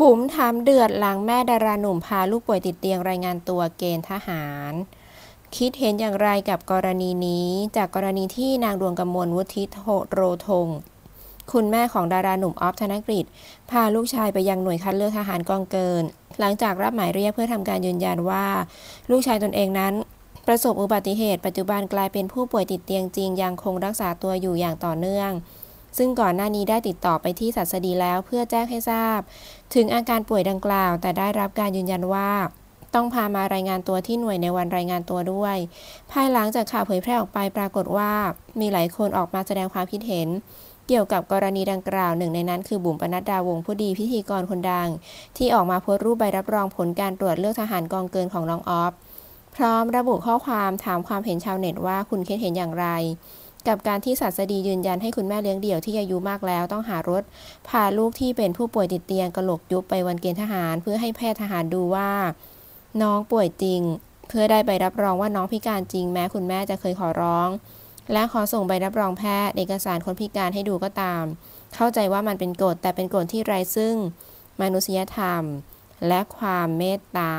บุ๋มถามเดือดหลังแม่ดาราหนุ่มพาลูกป่วยติดเตียงรายงานตัวเกณฑ์ทหาร คิดเห็นอย่างไรกับกรณีนี้จากกรณีที่นางดวงกำมลวุฒิโโรธง คุณแม่ของดาราหนุ่มออฟธนกฤษพาลูกชายไปยังหน่วยคัดเลือกทหารกองเกิน หลังจากรับหมายเรียก เพื่อทำการยืนยันว่าลูกชายตนเองนั้น ประสบอุบัติเหตุ ปัจจุบันกลายเป็นผู้ป่วยติดเตียงจริงยังคงรักษาตัวอยู่อย่างต่อเนื่องซึ่งก่อนหน้านี้ได้ติดต่อไปที่สัสดีแล้วเพื่อแจ้งให้ทราบ ถึงอาการป่วยดังกล่าว แต่ได้รับการยืนยันว่าต้องพามารายงานตัวที่หน่วยในวันรายงานตัวด้วย ภายหลังจากข่าวเผยแพร่ออกไปปรากฏว่ามีหลายคนออกมาแสดงความคิดเห็น เกี่ยวกับกรณีดังกล่าวหนึ่งในนั้นคือบุ๋มปนัดดาวงผู้ดีพิธีกรคนดัง ที่ออกมาโพสต์รูปใบรับรองผลการตรวจเลือกทหารกองเกินของน้องออฟพร้อมระบุข้อความถามความเห็นชาวเน็ตว่าคุณคิดเห็นอย่างไรกับการที่ศาสดียืนยันให้คุณแม่เลี้ยงเดี่ยวที่อายุมากแล้ว ต้องหารถพาลูกที่เป็นผู้ป่วยติดเตียงกระโหลกยุบไปวันเกณฑ์ทหาร เพื่อให้แพทย์ทหารดูว่า น้องป่วยจริง เพื่อได้ใบรับรองว่าน้องพิการจริงแม้คุณแม่จะเคยขอร้อง และขอส่งใบรับรองแพทย์ เอกสารคนพิการให้ดูก็ตาม เข้าใจว่ามันเป็นกฎแต่เป็นกฎที่ไร้ซึ่ง มนุษยธรรม และความเมตตา